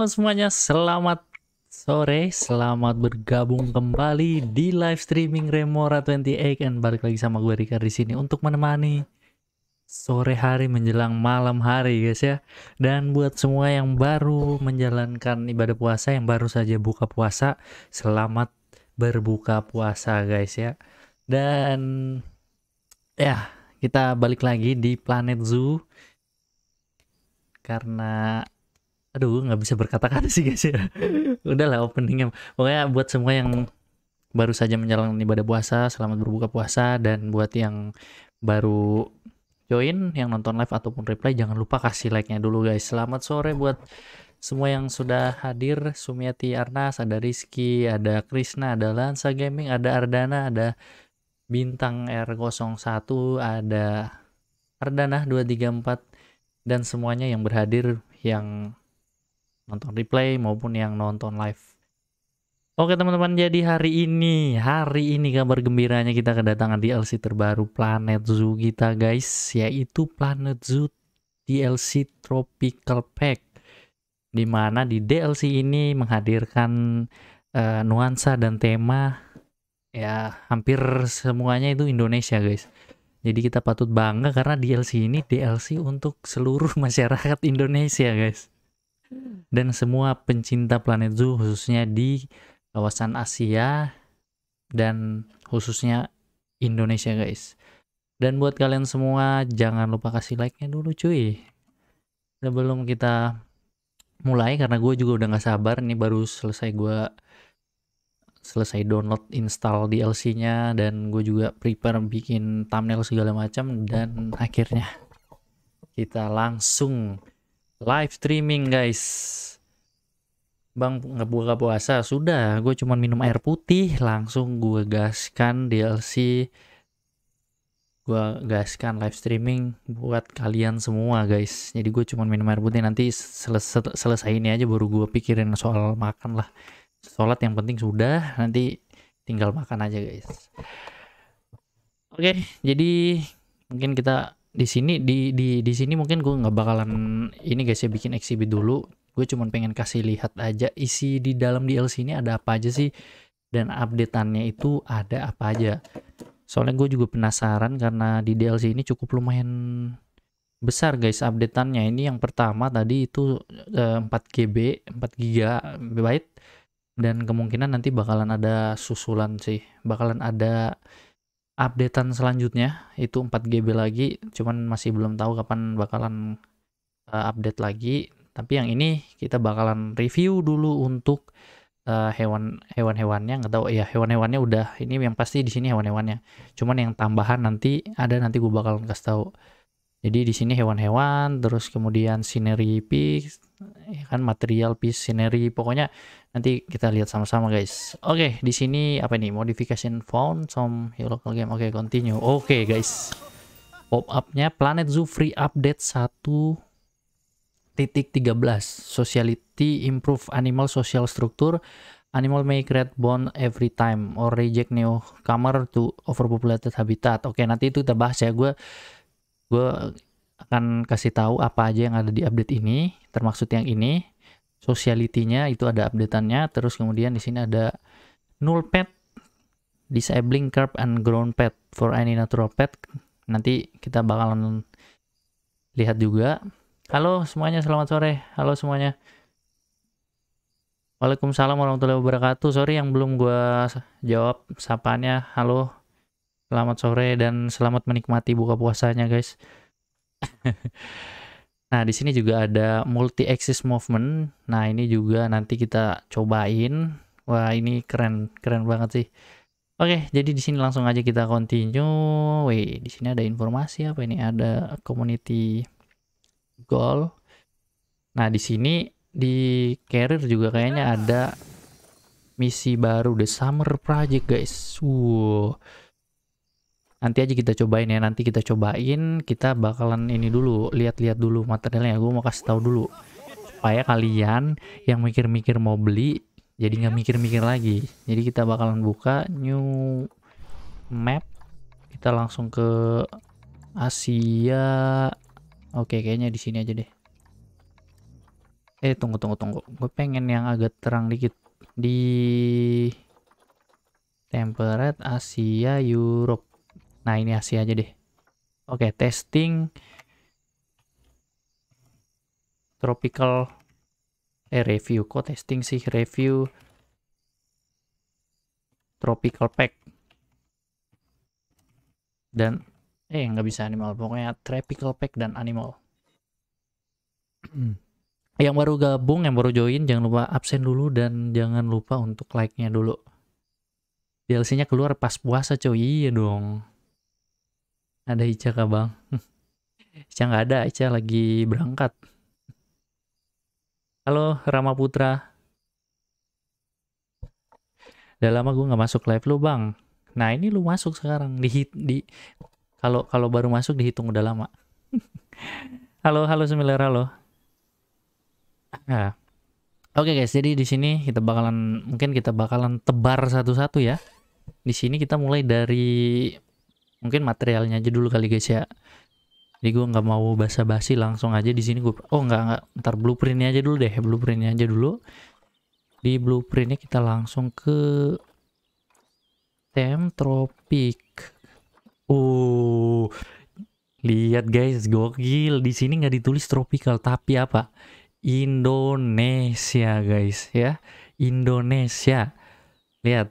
Halo semuanya, selamat sore, selamat bergabung kembali di live streaming Remora 28 and balik lagi sama gue Rika di sini untuk menemani sore hari menjelang malam hari guys ya. Dan buat semua yang baru menjalankan ibadah puasa yang baru saja buka puasa, selamat berbuka puasa guys ya. Dan ya, kita balik lagi di Planet Zoo karena aduh nggak bisa berkata-kata sih guys ya udahlah openingnya pokoknya buat semua yang baru saja menjalankan ibadah puasa selamat berbuka puasa dan buat yang baru join yang nonton live ataupun replay jangan lupa kasih like-nya dulu guys selamat sore buat semua yang sudah hadir Sumiati Arnas ada Rizky ada krishna ada Lansa Gaming ada Ardana ada Bintang R01 ada Ardana 234 dan semuanya yang berhadir yang nonton replay maupun yang nonton live. Oke teman-teman, jadi hari ini, hari ini kabar gembiranya kita kedatangan DLC terbaru Planet Zoo kita guys, yaitu Planet Zoo DLC Tropical Pack. Dimana di DLC ini menghadirkan uh, nuansa dan tema ya hampir semuanya itu Indonesia guys. Jadi kita patut bangga karena DLC ini DLC untuk seluruh masyarakat Indonesia guys dan semua pencinta planet zoo khususnya di kawasan Asia dan khususnya Indonesia guys. Dan buat kalian semua jangan lupa kasih like-nya dulu cuy. Sebelum kita mulai karena gue juga udah gak sabar nih baru selesai gue selesai download install DLC-nya dan gue juga prepare bikin thumbnail segala macam dan akhirnya kita langsung live streaming guys Bang ngebuka puasa sudah gue cuman minum air putih langsung gue gaskan DLC gue gaskan live streaming buat kalian semua guys jadi gue cuman minum air putih nanti seles selesai ini aja baru gue pikirin soal makan lah sholat yang penting sudah nanti tinggal makan aja guys oke okay, jadi mungkin kita di sini di di di sini mungkin gue nggak bakalan ini guys ya bikin exhibit dulu gue cuma pengen kasih lihat aja isi di dalam DLC ini ada apa aja sih dan updateannya itu ada apa aja soalnya gue juga penasaran karena di DLC ini cukup lumayan besar guys updateannya ini yang pertama tadi itu eh, 4 GB 4 GB dan kemungkinan nanti bakalan ada susulan sih bakalan ada updatean selanjutnya itu 4GB lagi cuman masih belum tahu kapan bakalan uh, update lagi tapi yang ini kita bakalan review dulu untuk uh, hewan hewan hewannya nggak tahu ya hewan hewannya udah ini yang pasti di sini hewan hewannya cuman yang tambahan nanti ada nanti gue bakalan kasih tahu jadi di sini hewan-hewan terus kemudian scenery piece ya kan material piece scenery pokoknya Nanti kita lihat sama-sama guys. Oke, okay, di sini apa nih? Modification found some hero local game. Oke, okay, continue. Oke okay, guys. Pop up-nya Planet Zoo free update 1 titik 13 sociality improve animal social structure animal may create bond every time or reject new newcomer to overpopulated habitat oke nanti itu kita bahas ya gue gue akan kasih tahu apa aja yang ada di update ini termasuk yang ini Sosialitinya itu ada updateannya terus kemudian di sini ada null pet disabling curb and ground pet for any natural pet. nanti kita bakalan lihat juga halo semuanya selamat sore halo semuanya Waalaikumsalam warahmatullahi wabarakatuh sorry yang belum gua jawab sapaannya halo selamat sore dan selamat menikmati buka puasanya guys Nah, di sini juga ada multi axis movement. Nah, ini juga nanti kita cobain. Wah, ini keren, keren banget sih. Oke, jadi di sini langsung aja kita continue. Wih, di sini ada informasi apa ini? Ada community goal. Nah, di sini di carrier juga kayaknya ada misi baru The Summer Project, guys. Wow nanti aja kita cobain ya nanti kita cobain kita bakalan ini dulu lihat-lihat dulu materialnya gue mau kasih tahu dulu supaya kalian yang mikir-mikir mau beli jadi nggak mikir-mikir lagi jadi kita bakalan buka new map kita langsung ke Asia oke kayaknya di sini aja deh eh tunggu tunggu tunggu gue pengen yang agak terang dikit di temperate Asia Europe Nah, ini hasilnya aja deh. Oke, okay, testing tropical eh review kok testing sih review tropical pack dan eh nggak bisa animal pokoknya tropical pack dan animal yang baru gabung yang baru join jangan lupa absen dulu dan jangan lupa untuk like nya dulu DLC-nya keluar pas puasa coy iya dong ada Ica kah bang? Ica nggak ada, Ica lagi berangkat. Halo Rama Putra. Udah lama gue nggak masuk live lu bang. Nah ini lu masuk sekarang di di kalau kalau baru masuk dihitung udah lama. halo halo Semilera halo. Nah. Oke guys, jadi di sini kita bakalan mungkin kita bakalan tebar satu-satu ya. Di sini kita mulai dari mungkin materialnya aja dulu kali guys ya jadi gue nggak mau basa-basi langsung aja di sini gue oh nggak nggak ntar blueprintnya aja dulu deh blueprintnya aja dulu di blueprintnya kita langsung ke tem tropik uh lihat guys gokil di sini nggak ditulis tropical tapi apa Indonesia guys ya Indonesia lihat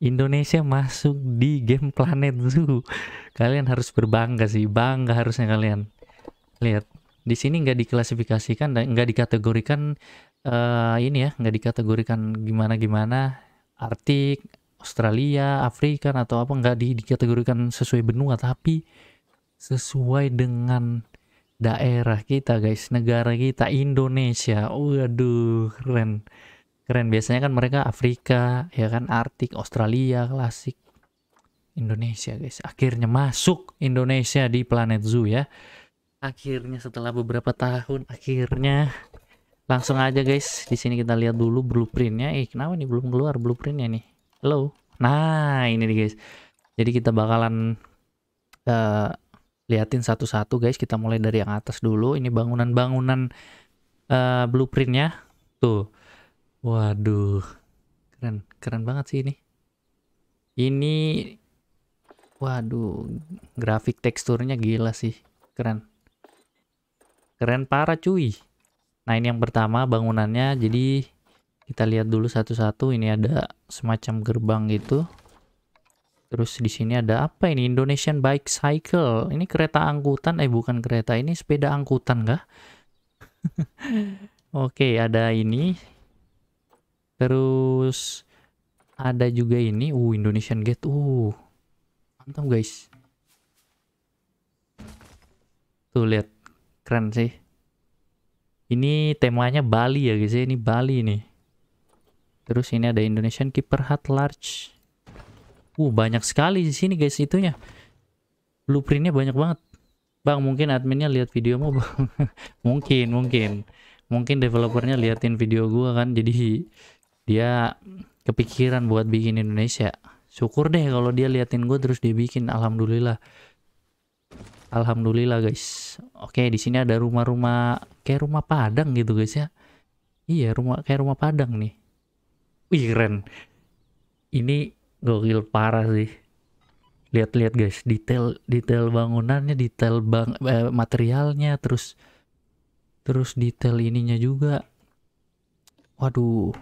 Indonesia masuk di game Planet Zoo. Kalian harus berbangga sih, bangga harusnya kalian. Lihat, di sini nggak diklasifikasikan dan nggak dikategorikan uh, ini ya, nggak dikategorikan gimana-gimana Artik, Australia, Afrika atau apa nggak di, dikategorikan sesuai benua tapi sesuai dengan daerah kita guys, negara kita Indonesia. Waduh, keren keren biasanya kan mereka Afrika ya kan Artik Australia klasik Indonesia guys akhirnya masuk Indonesia di Planet Zoo ya akhirnya setelah beberapa tahun akhirnya langsung aja guys di sini kita lihat dulu blueprintnya eh kenapa nih belum keluar blueprintnya nih hello nah ini nih guys jadi kita bakalan uh, liatin satu-satu guys kita mulai dari yang atas dulu ini bangunan-bangunan uh, blueprintnya tuh Waduh, keren, keren banget sih ini. Ini, waduh, grafik teksturnya gila sih, keren. Keren parah cuy. Nah ini yang pertama bangunannya, jadi kita lihat dulu satu-satu. Ini ada semacam gerbang gitu. Terus di sini ada apa ini? Indonesian Bike Cycle. Ini kereta angkutan, eh bukan kereta, ini sepeda angkutan kah? Oke, okay, ada ini Terus ada juga ini, uh Indonesian Gate, uh mantap guys. Tuh lihat, keren sih. Ini temanya Bali ya guys, ya. ini Bali nih. Terus ini ada Indonesian Keeper Hat Large. Uh banyak sekali di sini guys itunya. Blueprintnya banyak banget. Bang mungkin adminnya lihat videomu bang. mungkin mungkin mungkin developernya liatin video gua kan jadi dia kepikiran buat bikin Indonesia syukur deh kalau dia liatin gue terus dia bikin alhamdulillah alhamdulillah guys oke di sini ada rumah-rumah kayak rumah padang gitu guys ya iya rumah kayak rumah padang nih wih keren ini gokil parah sih lihat-lihat guys detail detail bangunannya detail bang eh, materialnya terus terus detail ininya juga waduh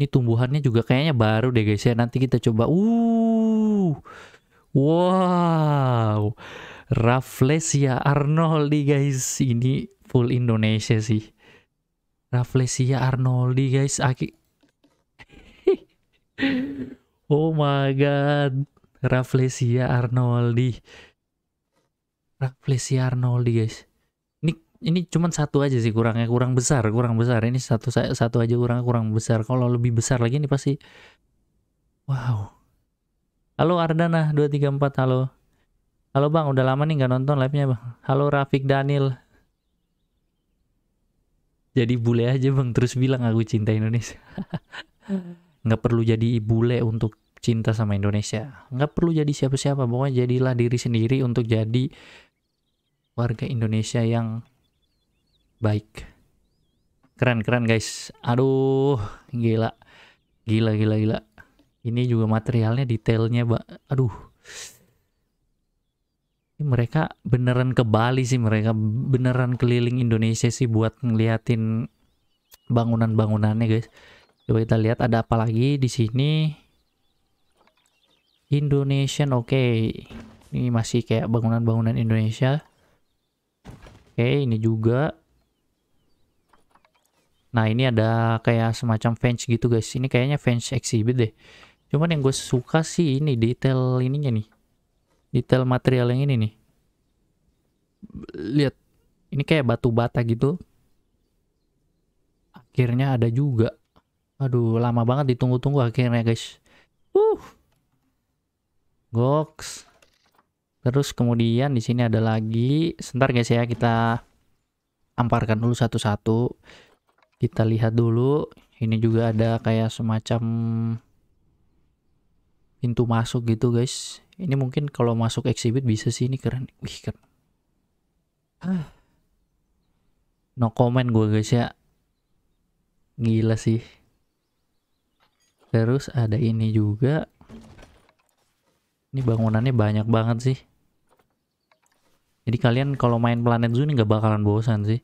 ini tumbuhannya juga kayaknya baru deh guys ya. Nanti kita coba. Uh. Wow. Rafflesia arnoldi guys. Ini full Indonesia sih. Rafflesia arnoldi guys. Aki Oh my god. Rafflesia arnoldi. Rafflesia arnoldi guys ini cuma satu aja sih kurangnya kurang besar kurang besar ini satu satu aja kurang kurang besar kalau lebih besar lagi ini pasti wow halo Ardana 234 halo halo bang udah lama nih nggak nonton live nya bang halo Rafiq Daniel jadi bule aja bang terus bilang aku cinta Indonesia nggak perlu jadi bule untuk cinta sama Indonesia nggak perlu jadi siapa-siapa pokoknya jadilah diri sendiri untuk jadi warga Indonesia yang baik. Keren-keren guys. Aduh, gila. Gila, gila, gila. Ini juga materialnya, detailnya, ba aduh. Ini mereka beneran ke Bali sih, mereka beneran keliling Indonesia sih buat ngeliatin bangunan-bangunannya guys. Coba kita lihat ada apa lagi di sini. Indonesian, oke. Okay. Ini masih kayak bangunan-bangunan Indonesia. Oke, okay, ini juga Nah ini ada kayak semacam fence gitu guys. Ini kayaknya fence exhibit deh. Cuman yang gue suka sih ini detail ininya nih. Detail material yang ini nih. Lihat. Ini kayak batu bata gitu. Akhirnya ada juga. Aduh lama banget ditunggu-tunggu akhirnya guys. Uh. Goks. Terus kemudian di sini ada lagi. Sebentar guys ya kita amparkan dulu satu-satu kita lihat dulu ini juga ada kayak semacam pintu masuk gitu guys ini mungkin kalau masuk exhibit bisa sih ini keren wih keren ah. no comment gue guys ya gila sih terus ada ini juga ini bangunannya banyak banget sih jadi kalian kalau main Planet Zoo ini gak bakalan bosan sih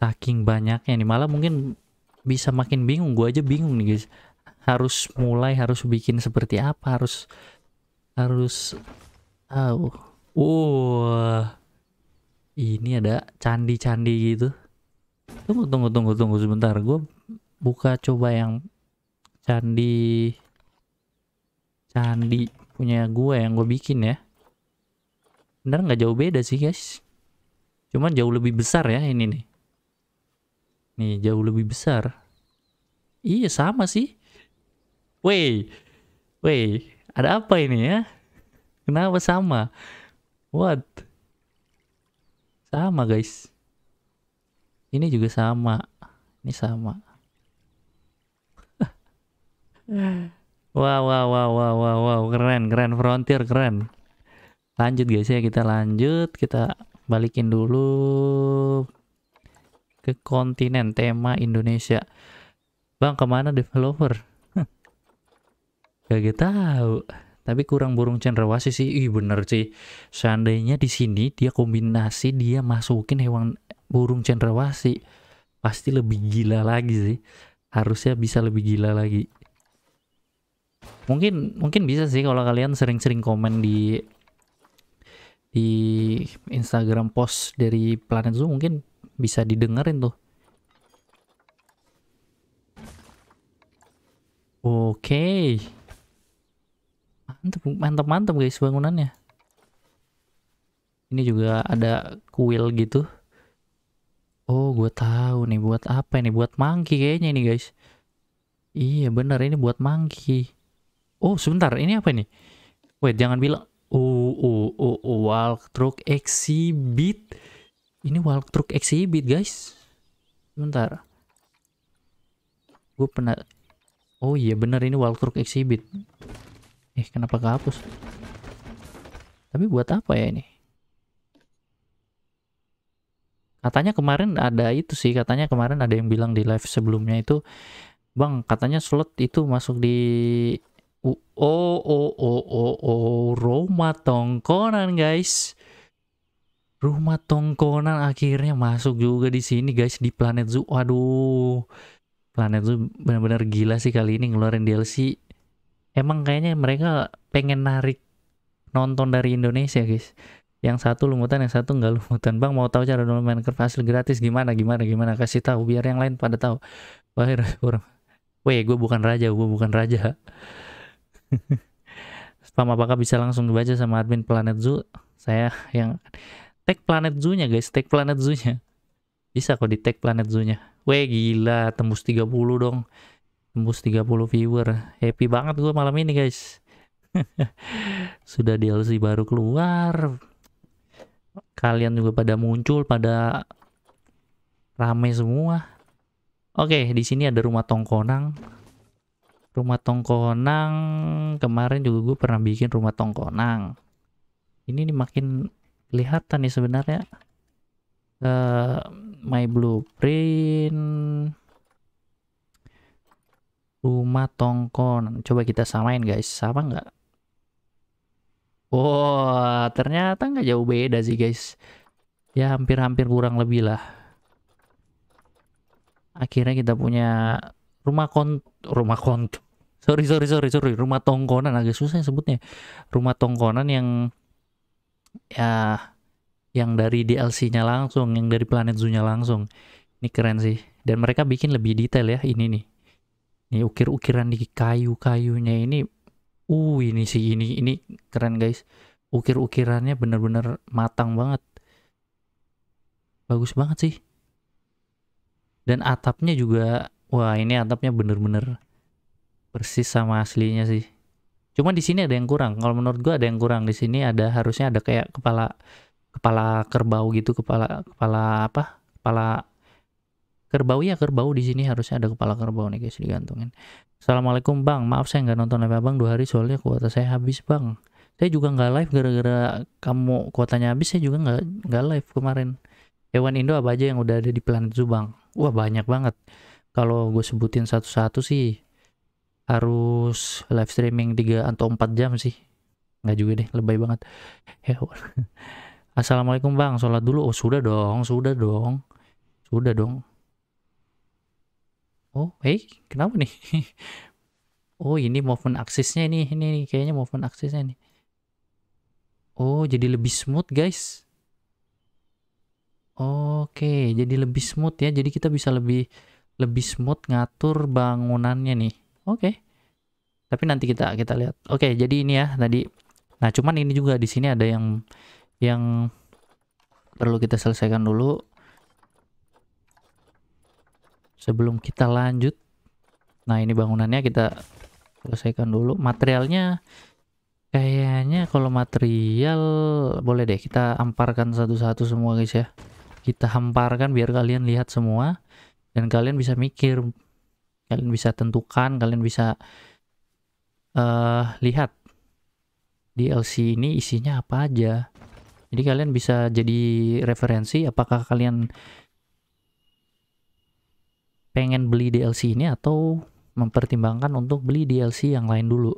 saking banyaknya nih malah mungkin bisa makin bingung gue aja bingung nih guys harus mulai harus bikin seperti apa harus harus oh wow ini ada candi-candi gitu tunggu tunggu tunggu tunggu sebentar gue buka coba yang candi candi punya gue yang gue bikin ya bener nggak jauh beda sih guys cuman jauh lebih besar ya ini nih Nih, jauh lebih besar. Iya, sama sih. Wey, wey, ada apa ini ya? Kenapa sama? What? Sama guys. Ini juga sama. Ini sama. wow, wow, wow, wow, wow, wow, keren, keren, frontier, keren. Lanjut guys ya, kita lanjut, kita balikin dulu ke kontinen tema Indonesia bang kemana developer kagak tahu tapi kurang burung cendrawasih sih Ih, bener sih seandainya di sini dia kombinasi dia masukin hewan burung cendrawasih pasti lebih gila lagi sih harusnya bisa lebih gila lagi mungkin mungkin bisa sih kalau kalian sering-sering komen di di Instagram post dari Planet Zoo mungkin bisa didengerin tuh. Oke. Mantep, mantep, mantep guys bangunannya. Ini juga ada kuil gitu. Oh, gue tahu nih buat apa ini? Buat mangki kayaknya ini guys. Iya bener ini buat mangki. Oh sebentar ini apa nih? Wait jangan bilang. Oh, oh, oh, oh, walk truck exhibit. Ini walkthrough exhibit, guys. Bentar. Gue pernah... Oh iya, bener ini walkthrough exhibit. Eh, kenapa kehapus? Tapi buat apa ya ini? Katanya kemarin ada itu sih, katanya kemarin ada yang bilang di live sebelumnya itu, Bang, katanya slot itu masuk di oh oh oh oh oh Roma tongkonan guys Rumah tongkonan akhirnya masuk juga di sini guys di Planet Zoo. Waduh. Planet Zoo benar-benar gila sih kali ini ngeluarin DLC. Emang kayaknya mereka pengen narik nonton dari Indonesia guys. Yang satu lumutan, yang satu nggak lumutan. Bang mau tahu cara download Minecraft hasil gratis gimana gimana gimana kasih tahu biar yang lain pada tahu. Wah, orang. Weh, gue bukan raja, gue bukan raja. Spam apakah bisa langsung dibaca sama admin Planet Zoo? Saya yang Tag Planet Zoo-nya guys, tag Planet Zoo-nya. Bisa kok di tag Planet Zoo-nya. Weh gila, tembus 30 dong. Tembus 30 viewer. Happy banget gue malam ini guys. Sudah DLC baru keluar. Kalian juga pada muncul, pada rame semua. Oke, di sini ada rumah tongkonang. Rumah tongkonang kemarin juga gue pernah bikin rumah tongkonang. Ini nih makin kelihatan nih sebenarnya uh, my blueprint rumah tongkon coba kita samain guys sama nggak Wah, wow, ternyata nggak jauh beda sih guys. Ya hampir-hampir kurang lebih lah. Akhirnya kita punya rumah kon, rumah kont. Sorry sorry sorry sorry rumah tongkonan agak susah sebutnya. Rumah tongkonan yang ya yang dari DLC-nya langsung, yang dari Planet Zoo-nya langsung. Ini keren sih. Dan mereka bikin lebih detail ya ini nih. Ini ukir-ukiran di kayu-kayunya ini. Uh, ini sih ini ini keren guys. Ukir-ukirannya bener-bener matang banget. Bagus banget sih. Dan atapnya juga wah ini atapnya bener-bener persis sama aslinya sih. Cuma di sini ada yang kurang. Kalau menurut gua ada yang kurang di sini ada harusnya ada kayak kepala kepala kerbau gitu, kepala kepala apa? Kepala kerbau ya kerbau di sini harusnya ada kepala kerbau nih guys digantungin. Assalamualaikum bang, maaf saya nggak nonton live abang dua hari soalnya kuota saya habis bang. Saya juga nggak live gara-gara kamu kuotanya habis, saya juga nggak nggak live kemarin. Hewan Indo apa aja yang udah ada di planet Zubang? Wah banyak banget. Kalau gue sebutin satu-satu sih harus live streaming 3 atau 4 jam sih nggak juga deh lebay banget ya assalamualaikum bang sholat dulu oh sudah dong sudah dong sudah dong oh hey eh, kenapa nih oh ini movement aksisnya ini ini, ini kayaknya movement aksisnya nih oh jadi lebih smooth guys oke jadi lebih smooth ya jadi kita bisa lebih lebih smooth ngatur bangunannya nih Oke. Okay. Tapi nanti kita kita lihat. Oke, okay, jadi ini ya tadi. Nah, cuman ini juga di sini ada yang yang perlu kita selesaikan dulu. Sebelum kita lanjut. Nah, ini bangunannya kita selesaikan dulu. Materialnya Kayaknya kalau material boleh deh kita amparkan satu-satu semua guys ya. Kita hamparkan biar kalian lihat semua dan kalian bisa mikir kalian bisa tentukan kalian bisa uh, lihat lc ini isinya apa aja jadi kalian bisa jadi referensi apakah kalian pengen beli DLC ini atau mempertimbangkan untuk beli DLC yang lain dulu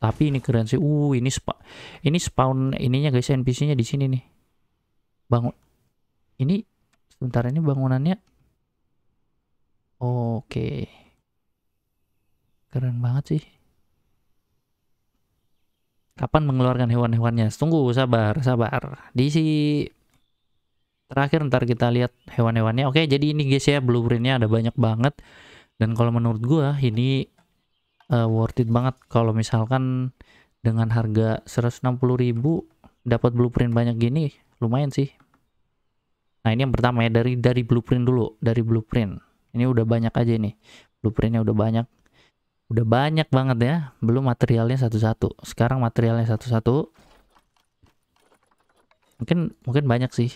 tapi ini keren sih uh ini spa ini spawn ininya guys NPC-nya di sini nih bangun ini sebentar ini bangunannya oke okay keren banget sih kapan mengeluarkan hewan-hewannya tunggu sabar sabar di si terakhir ntar kita lihat hewan-hewannya oke jadi ini guys ya blueprintnya ada banyak banget dan kalau menurut gua ini uh, worth it banget kalau misalkan dengan harga 160.000 dapat blueprint banyak gini lumayan sih nah ini yang pertama ya dari dari blueprint dulu dari blueprint ini udah banyak aja nih blueprintnya udah banyak Udah banyak banget ya. Belum materialnya satu-satu. Sekarang materialnya satu-satu. Mungkin mungkin banyak sih.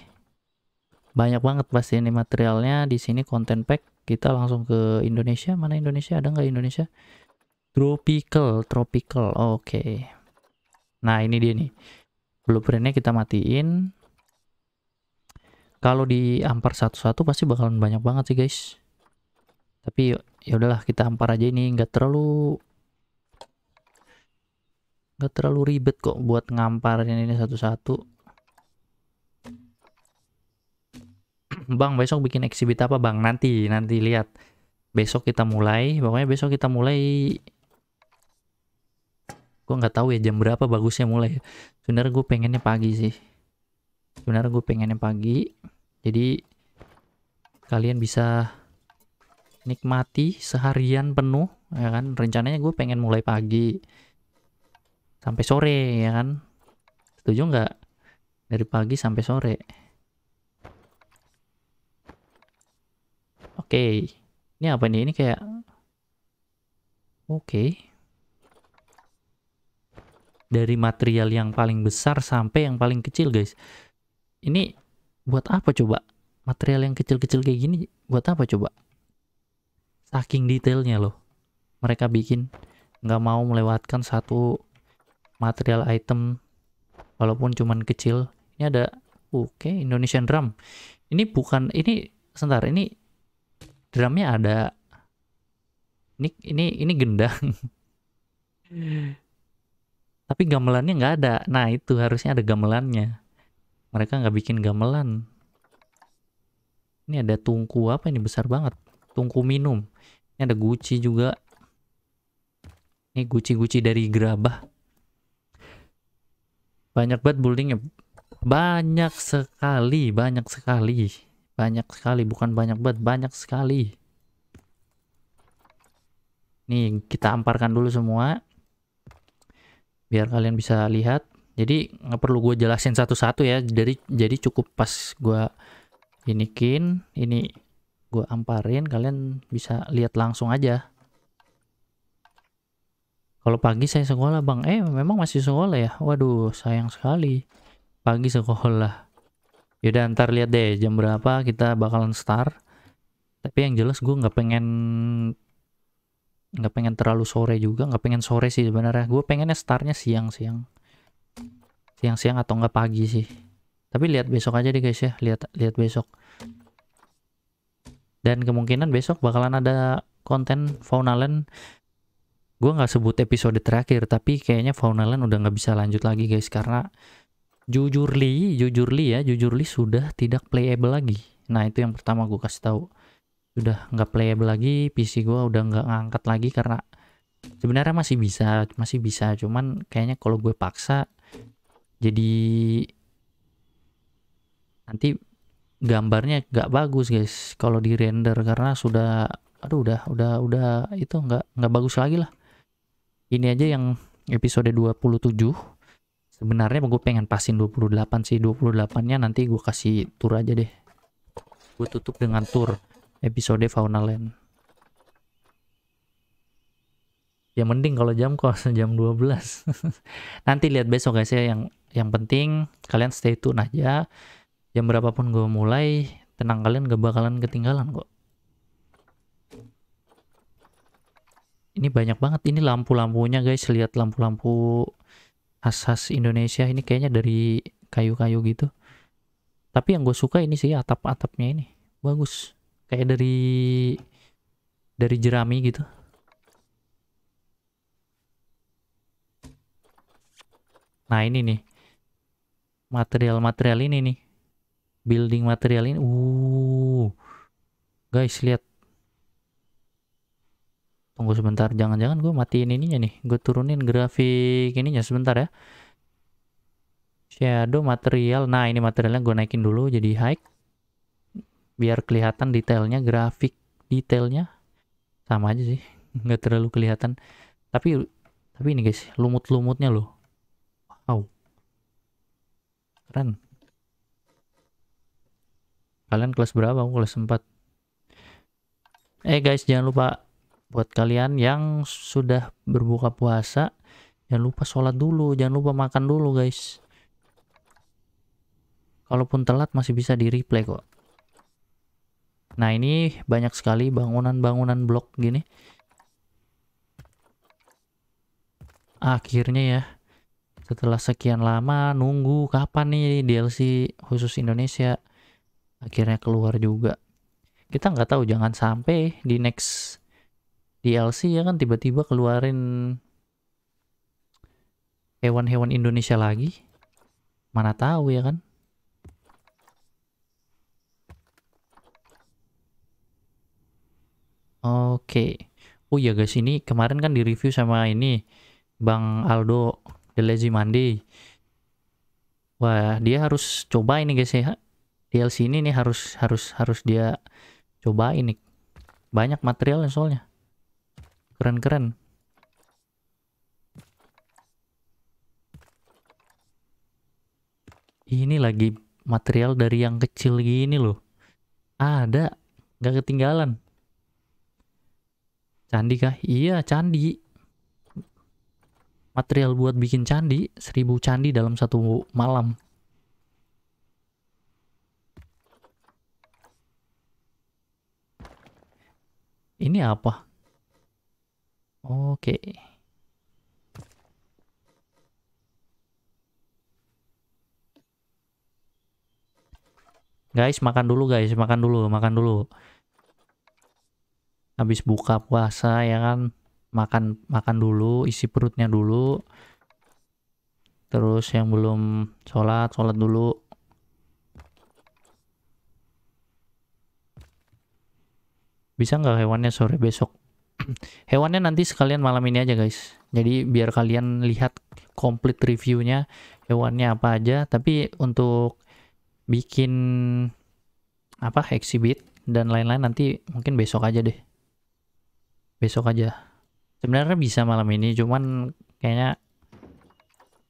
Banyak banget pasti ini materialnya. Di sini konten pack. Kita langsung ke Indonesia. Mana Indonesia? Ada nggak Indonesia? Tropical. Tropical. Oke. Okay. Nah ini dia nih. Blueprintnya kita matiin. Kalau di ampar satu-satu pasti bakalan banyak banget sih guys tapi ya udahlah kita hampar aja ini nggak terlalu nggak terlalu ribet kok buat ngamparin ini satu-satu Bang besok bikin exhibit apa Bang nanti nanti lihat besok kita mulai pokoknya besok kita mulai gue nggak tahu ya jam berapa bagusnya mulai sebenarnya gue pengennya pagi sih sebenarnya gue pengennya pagi jadi kalian bisa nikmati seharian penuh ya kan rencananya gue pengen mulai pagi sampai sore ya kan setuju nggak dari pagi sampai sore oke okay. ini apa nih ini kayak oke okay. dari material yang paling besar sampai yang paling kecil guys ini buat apa coba material yang kecil-kecil kayak gini buat apa coba saking detailnya loh mereka bikin nggak mau melewatkan satu material item walaupun cuman kecil ini ada oke okay, Indonesian drum ini bukan ini sebentar ini drumnya ada ini ini ini gendang tapi gamelannya nggak ada nah itu harusnya ada gamelannya mereka nggak bikin gamelan ini ada tungku apa ini besar banget tungku minum ini ada guci juga ini guci-guci dari gerabah banyak banget buildingnya banyak sekali banyak sekali banyak sekali bukan banyak banget banyak sekali ini kita amparkan dulu semua biar kalian bisa lihat jadi nggak perlu gue jelasin satu-satu ya jadi jadi cukup pas gue inikin ini gue amparin kalian bisa lihat langsung aja kalau pagi saya sekolah bang eh memang masih sekolah ya waduh sayang sekali pagi sekolah yaudah ntar lihat deh jam berapa kita bakalan start tapi yang jelas gue nggak pengen nggak pengen terlalu sore juga nggak pengen sore sih sebenarnya gue pengennya startnya siang-siang siang-siang atau nggak pagi sih tapi lihat besok aja deh guys ya lihat lihat besok dan kemungkinan besok bakalan ada konten Land gue nggak sebut episode terakhir tapi kayaknya Land udah nggak bisa lanjut lagi guys karena jujurly jujurly ya jujurly sudah tidak playable lagi nah itu yang pertama gue kasih tahu sudah nggak playable lagi PC gue udah nggak ngangkat lagi karena sebenarnya masih bisa masih bisa cuman kayaknya kalau gue paksa jadi nanti gambarnya nggak bagus guys kalau di render karena sudah aduh udah udah udah itu nggak nggak bagus lagi lah ini aja yang episode 27 sebenarnya gue pengen pasin 28 sih 28 nya nanti gue kasih tour aja deh gue tutup dengan tour episode fauna land ya mending kalau jam kos jam 12 nanti lihat besok guys ya yang yang penting kalian stay tune aja jam berapapun gue mulai tenang kalian gak bakalan ketinggalan kok ini banyak banget ini lampu-lampunya guys lihat lampu-lampu khas-khas Indonesia ini kayaknya dari kayu-kayu gitu tapi yang gue suka ini sih atap-atapnya ini bagus kayak dari dari jerami gitu nah ini nih material-material ini nih building material ini uh guys lihat tunggu sebentar jangan-jangan gue matiin ininya nih gue turunin grafik ininya sebentar ya shadow material nah ini materialnya gue naikin dulu jadi high biar kelihatan detailnya grafik detailnya sama aja sih nggak terlalu kelihatan tapi tapi ini guys lumut-lumutnya loh wow keren kalian kelas berapa aku kelas 4 eh guys jangan lupa buat kalian yang sudah berbuka puasa jangan lupa sholat dulu jangan lupa makan dulu guys kalaupun telat masih bisa di replay kok nah ini banyak sekali bangunan-bangunan blok gini akhirnya ya setelah sekian lama nunggu kapan nih DLC khusus Indonesia akhirnya keluar juga kita nggak tahu jangan sampai di next DLC ya kan tiba-tiba keluarin hewan-hewan Indonesia lagi mana tahu ya kan Oke. Oh iya guys, ini kemarin kan di-review sama ini Bang Aldo The Lazy Monday. Wah, dia harus coba ini guys ya. DLC ini nih harus harus harus dia coba ini Banyak materialnya soalnya. Keren-keren. Ini lagi material dari yang kecil gini loh. Ada, nggak ketinggalan. Candi kah? Iya, candi. Material buat bikin candi, seribu candi dalam satu malam. Ini apa? Oke. Okay. Guys, makan dulu guys, makan dulu, makan dulu. Habis buka puasa ya kan, makan makan dulu, isi perutnya dulu. Terus yang belum sholat, sholat dulu. bisa nggak hewannya sore besok hewannya nanti sekalian malam ini aja guys jadi biar kalian lihat komplit reviewnya hewannya apa aja tapi untuk bikin apa exhibit dan lain-lain nanti mungkin besok aja deh besok aja sebenarnya bisa malam ini cuman kayaknya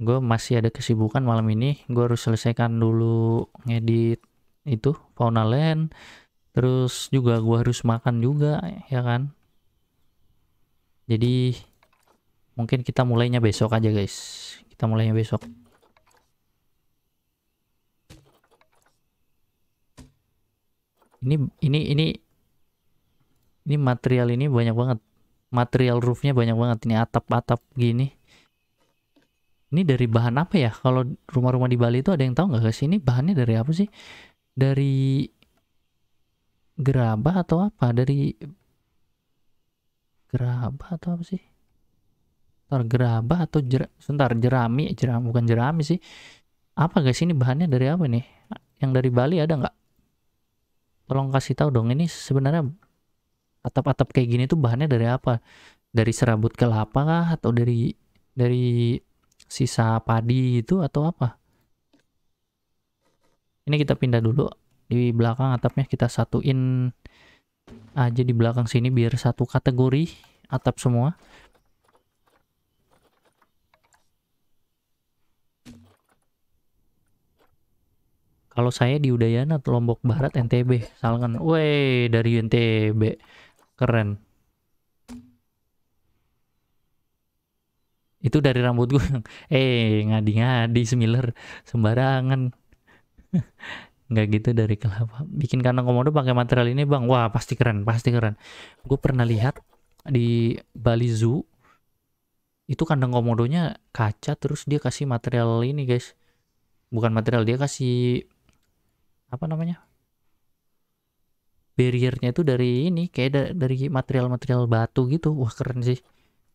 gue masih ada kesibukan malam ini gue harus selesaikan dulu ngedit itu fauna land terus juga gue harus makan juga ya kan jadi mungkin kita mulainya besok aja guys kita mulainya besok ini ini ini ini material ini banyak banget material roofnya banyak banget ini atap-atap gini ini dari bahan apa ya kalau rumah-rumah di Bali itu ada yang tahu nggak guys ini bahannya dari apa sih dari gerabah atau apa dari gerabah atau apa sih? Ntar gerabah atau jer, sebentar jerami, jeram bukan jerami sih. Apa guys ini bahannya dari apa nih? Yang dari Bali ada nggak? Tolong kasih tahu dong ini sebenarnya atap-atap kayak gini tuh bahannya dari apa? Dari serabut kelapa kah atau dari dari sisa padi itu atau apa? Ini kita pindah dulu di belakang atapnya kita satuin aja di belakang sini biar satu kategori atap semua kalau saya di Udayana Lombok Barat NTB salgan. weh dari NTB keren itu dari rambut gue eh ngadi-ngadi semiler sembarangan nggak gitu dari kelapa bikin kandang komodo pakai material ini bang wah pasti keren pasti keren gue pernah lihat di Bali Zoo itu kandang komodonya kaca terus dia kasih material ini guys bukan material dia kasih apa namanya barriernya itu dari ini kayak dari material-material batu gitu wah keren sih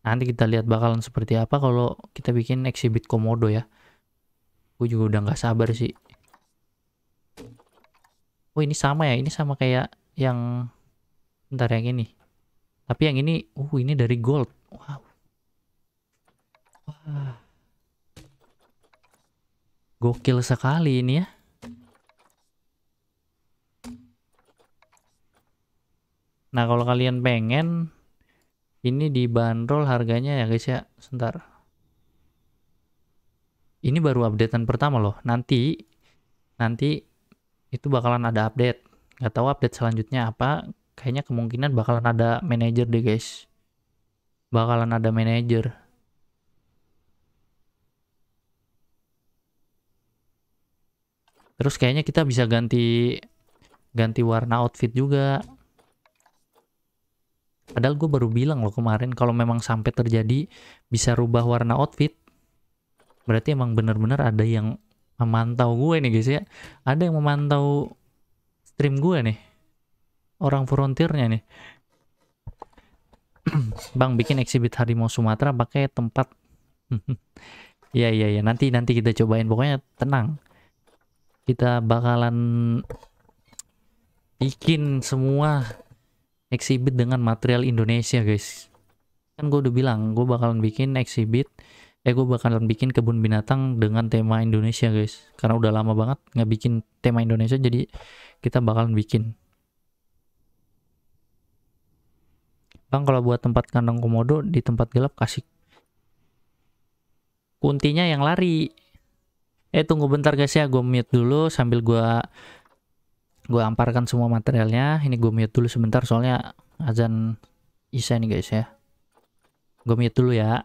nanti kita lihat bakalan seperti apa kalau kita bikin exhibit komodo ya gue juga udah nggak sabar sih oh ini sama ya ini sama kayak yang bentar yang ini tapi yang ini uh ini dari gold wow wah gokil sekali ini ya nah kalau kalian pengen ini dibanderol harganya ya guys ya sebentar ini baru updatean pertama loh nanti nanti itu bakalan ada update. Nggak tahu update selanjutnya apa. Kayaknya kemungkinan bakalan ada manager deh guys. Bakalan ada manager. Terus kayaknya kita bisa ganti ganti warna outfit juga. Padahal gue baru bilang loh kemarin kalau memang sampai terjadi bisa rubah warna outfit. Berarti emang bener-bener ada yang memantau gue nih guys ya. Ada yang memantau stream gue nih. Orang frontiernya nih. Bang bikin exhibit harimau Sumatera pakai tempat. ya ya ya nanti nanti kita cobain pokoknya tenang. Kita bakalan bikin semua exhibit dengan material Indonesia guys kan gue udah bilang gue bakalan bikin exhibit eh gue bakalan bikin kebun binatang dengan tema Indonesia guys karena udah lama banget nggak bikin tema Indonesia jadi kita bakalan bikin Bang kalau buat tempat kandang komodo di tempat gelap kasih kuntinya yang lari eh tunggu bentar guys ya gue mute dulu sambil gue gue amparkan semua materialnya ini gue mute dulu sebentar soalnya azan isya nih guys ya gue mute dulu ya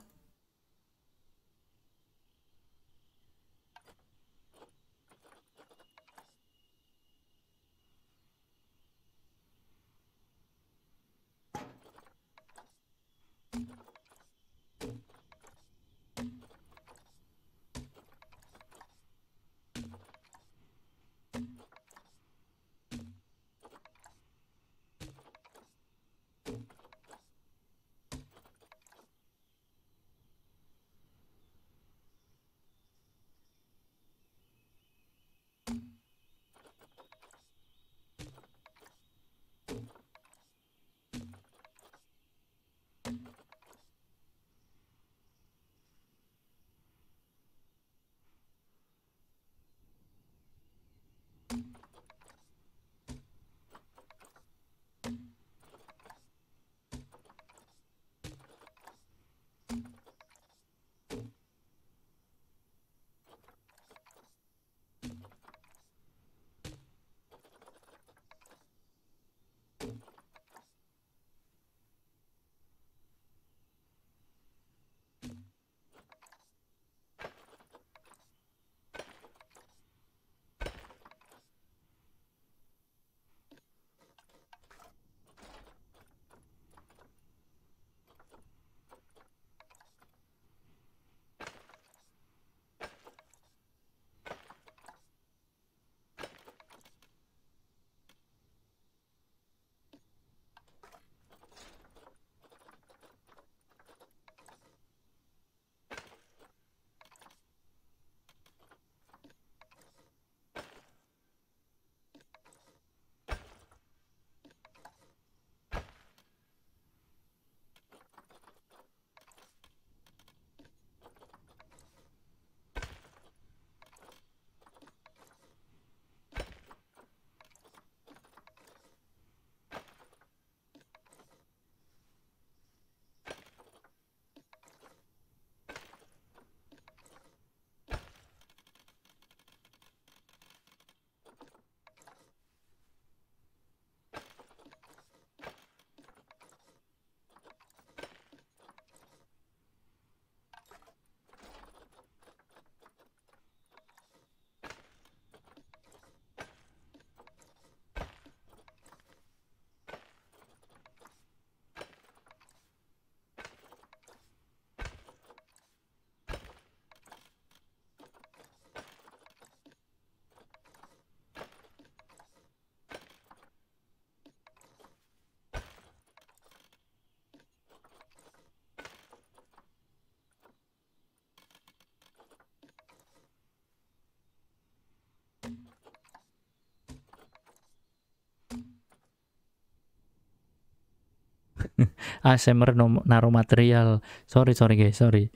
ASMR naruh material sorry sorry guys sorry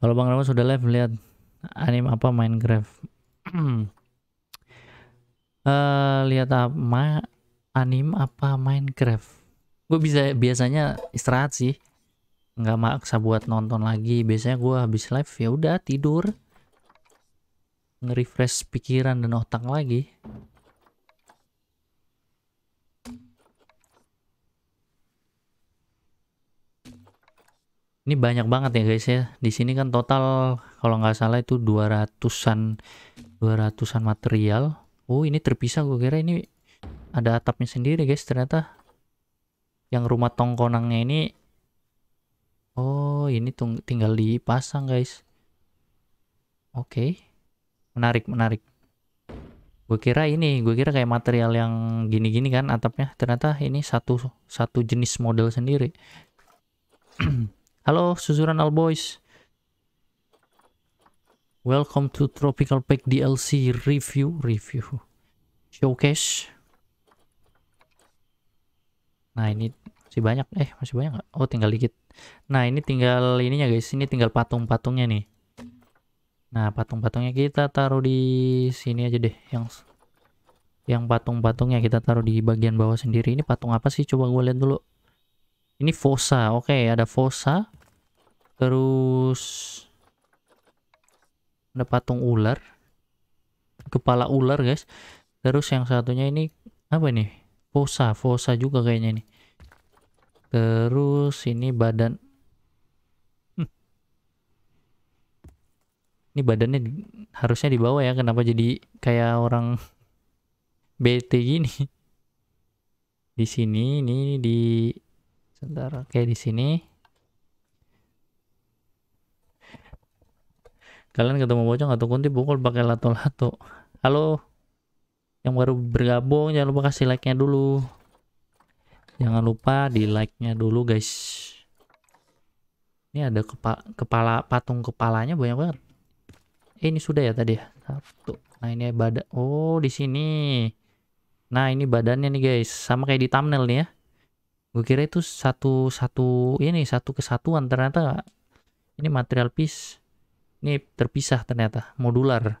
kalau Bang ramon sudah live lihat anime apa Minecraft uh, eh, lihat apa anime apa Minecraft gue bisa biasanya istirahat sih nggak maksa buat nonton lagi biasanya gue habis live ya udah tidur nge-refresh pikiran dan otak lagi Ini banyak banget ya guys ya. Di sini kan total kalau nggak salah itu 200-an 200-an material. Oh, ini terpisah gue kira ini ada atapnya sendiri guys ternyata. Yang rumah tongkonangnya ini Oh, ini tinggal dipasang guys. Oke. Okay. Menarik, menarik. Gue kira ini, gue kira kayak material yang gini-gini kan atapnya. Ternyata ini satu satu jenis model sendiri. Halo Suzuran All Boys. Welcome to Tropical Pack DLC review review showcase. Nah, ini masih banyak eh masih banyak gak? Oh, tinggal dikit. Nah, ini tinggal ininya guys. Ini tinggal patung-patungnya nih. Nah, patung-patungnya kita taruh di sini aja deh yang yang patung-patungnya kita taruh di bagian bawah sendiri. Ini patung apa sih? Coba gue lihat dulu. Ini fossa. Oke, okay, ada fossa terus ada patung ular kepala ular guys terus yang satunya ini apa nih fosa fosa juga kayaknya nih terus ini badan hmm. ini badannya harusnya di bawah ya kenapa jadi kayak orang BT gini di sini ini di sebentar kayak di sini Kalian ketemu bocah atau kunti pukul pakai lato-lato. Halo, yang baru bergabung jangan lupa kasih like-nya dulu. Jangan lupa di like-nya dulu guys. Ini ada kepa kepala patung kepalanya banyak banget. Eh, ini sudah ya tadi ya? Satu. Nah ini badan. Oh di sini. Nah ini badannya nih guys. Sama kayak di thumbnail nih ya gue kira itu satu satu ini satu kesatuan ternyata ini material piece ini terpisah ternyata, modular.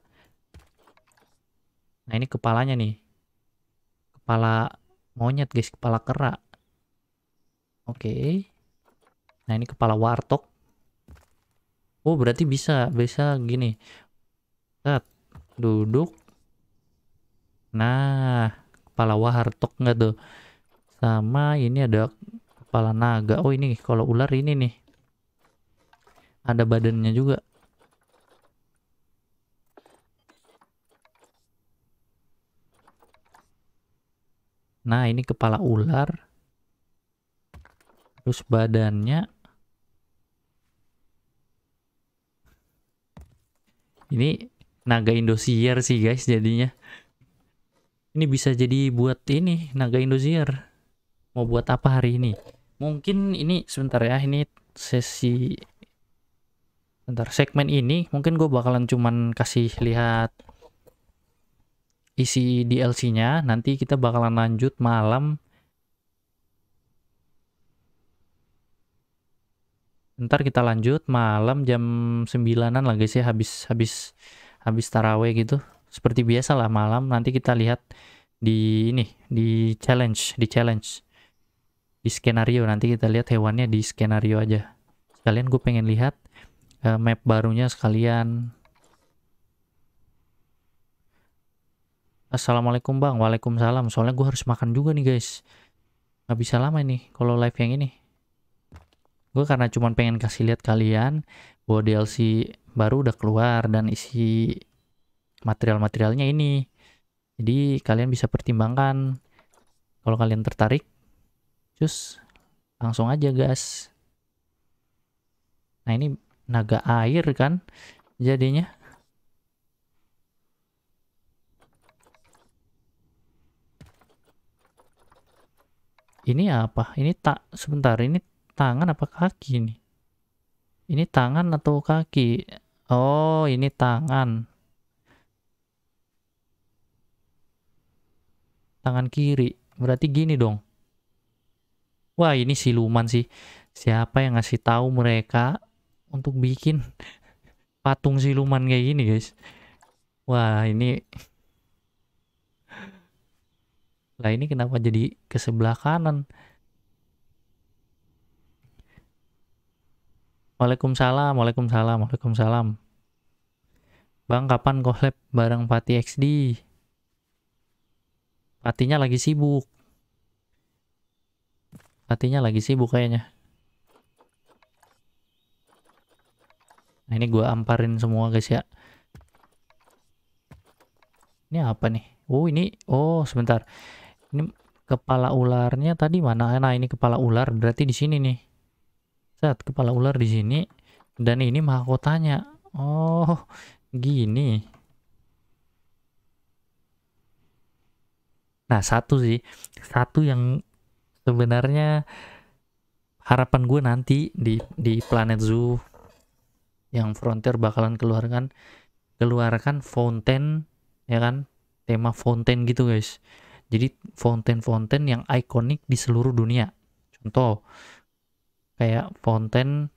Nah, ini kepalanya nih. Kepala monyet, guys, kepala kera. Oke. Nah, ini kepala wartok. Oh, berarti bisa, bisa gini. Set, duduk. Nah, kepala wartok nggak tuh? Sama ini ada kepala naga. Oh, ini kalau ular ini nih. Ada badannya juga. Nah, ini kepala ular. Terus badannya. Ini naga indosiar sih guys jadinya. Ini bisa jadi buat ini, naga indosiar. Mau buat apa hari ini? Mungkin ini sebentar ya, ini sesi... Bentar, segmen ini mungkin gue bakalan cuman kasih lihat isi DLC-nya. Nanti kita bakalan lanjut malam. Ntar kita lanjut malam jam sembilanan an lah guys ya, habis habis habis taraweh gitu. Seperti biasa lah malam nanti kita lihat di ini di challenge, di challenge. Di skenario nanti kita lihat hewannya di skenario aja. Kalian gue pengen lihat eh, map barunya sekalian Assalamualaikum bang, waalaikumsalam. Soalnya gue harus makan juga nih guys. Gak bisa lama nih kalau live yang ini. Gue karena cuma pengen kasih lihat kalian bahwa DLC baru udah keluar dan isi material-materialnya ini. Jadi kalian bisa pertimbangkan kalau kalian tertarik. Terus langsung aja guys. Nah ini naga air kan jadinya. Ini apa? Ini tak sebentar. Ini tangan apa kaki ini? Ini tangan atau kaki? Oh, ini tangan. Tangan kiri. Berarti gini dong. Wah, ini siluman sih. Siapa yang ngasih tahu mereka untuk bikin patung siluman kayak gini, guys? Wah, ini lah ini kenapa jadi ke sebelah kanan? Waalaikumsalam, Waalaikumsalam, Waalaikumsalam. Bang, kapan collab bareng Pati XD? Patinya lagi sibuk. Patinya lagi sibuk kayaknya. Nah ini gue amparin semua guys ya. Ini apa nih? Oh ini, oh sebentar. Ini kepala ularnya tadi mana? Ah, nah, ini kepala ular berarti di sini nih. saat kepala ular di sini dan ini mahkotanya. Oh, gini. Nah, satu sih. Satu yang sebenarnya harapan gue nanti di di Planet Zoo yang Frontier bakalan keluarkan keluarkan fountain ya kan tema fountain gitu guys jadi fonten-fonten yang ikonik di seluruh dunia. Contoh kayak fonten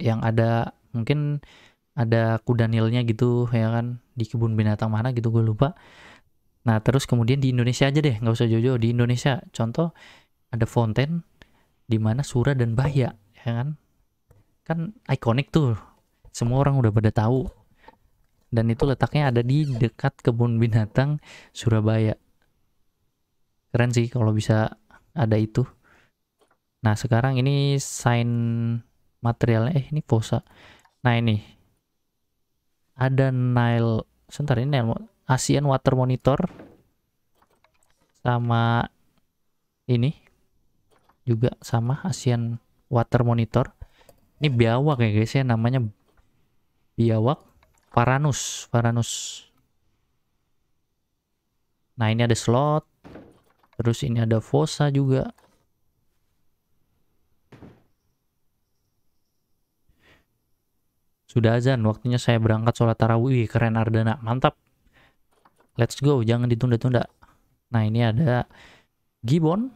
yang ada mungkin ada kuda nilnya gitu ya kan di kebun binatang mana gitu gue lupa nah terus kemudian di Indonesia aja deh nggak usah jojo di Indonesia contoh ada fonten di mana Sura dan Bahya ya kan kan ikonik tuh semua orang udah pada tahu dan itu letaknya ada di dekat kebun binatang Surabaya keren sih kalau bisa ada itu nah sekarang ini sign materialnya eh ini posa nah ini ada Nile sebentar ini Nile Asian Water Monitor sama ini juga sama Asian Water Monitor ini biawak ya guys ya namanya biawak Varanus Varanus nah ini ada slot Terus ini ada fossa juga. Sudah azan, waktunya saya berangkat sholat tarawih. Keren Ardana, mantap. Let's go, jangan ditunda-tunda. Nah ini ada Gibon.